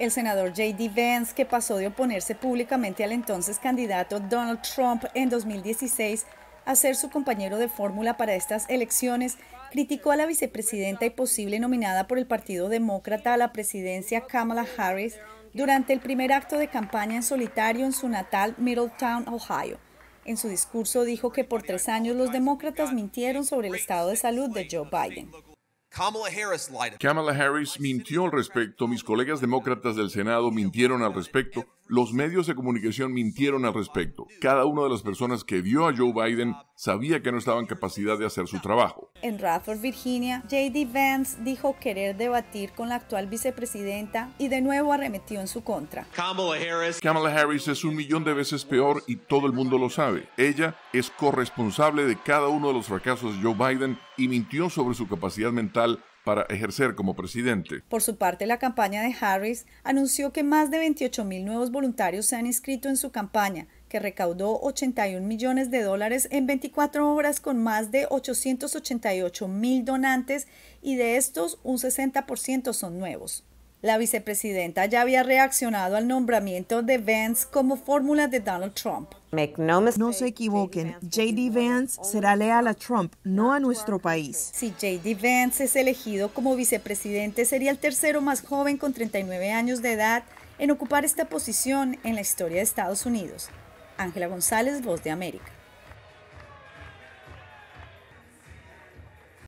El senador J.D. Vance, que pasó de oponerse públicamente al entonces candidato Donald Trump en 2016 a ser su compañero de fórmula para estas elecciones, criticó a la vicepresidenta y posible nominada por el Partido Demócrata a la presidencia Kamala Harris durante el primer acto de campaña en solitario en su natal Middletown, Ohio. En su discurso dijo que por tres años los demócratas mintieron sobre el estado de salud de Joe Biden. Kamala Harris mintió al respecto, mis colegas demócratas del Senado mintieron al respecto. Los medios de comunicación mintieron al respecto. Cada una de las personas que vio a Joe Biden sabía que no estaba en capacidad de hacer su trabajo. En Radford, Virginia, JD Vance dijo querer debatir con la actual vicepresidenta y de nuevo arremetió en su contra. Kamala Harris, Kamala Harris es un millón de veces peor y todo el mundo lo sabe. Ella es corresponsable de cada uno de los fracasos de Joe Biden y mintió sobre su capacidad mental para ejercer como presidente. Por su parte, la campaña de Harris anunció que más de 28 mil nuevos voluntarios se han inscrito en su campaña, que recaudó 81 millones de dólares en 24 horas con más de 888 mil donantes y de estos un 60% son nuevos. La vicepresidenta ya había reaccionado al nombramiento de Vance como fórmula de Donald Trump. No se equivoquen, JD Vance será leal a Trump, no a nuestro país. Si JD Vance es elegido como vicepresidente, sería el tercero más joven con 39 años de edad en ocupar esta posición en la historia de Estados Unidos. Ángela González, Voz de América.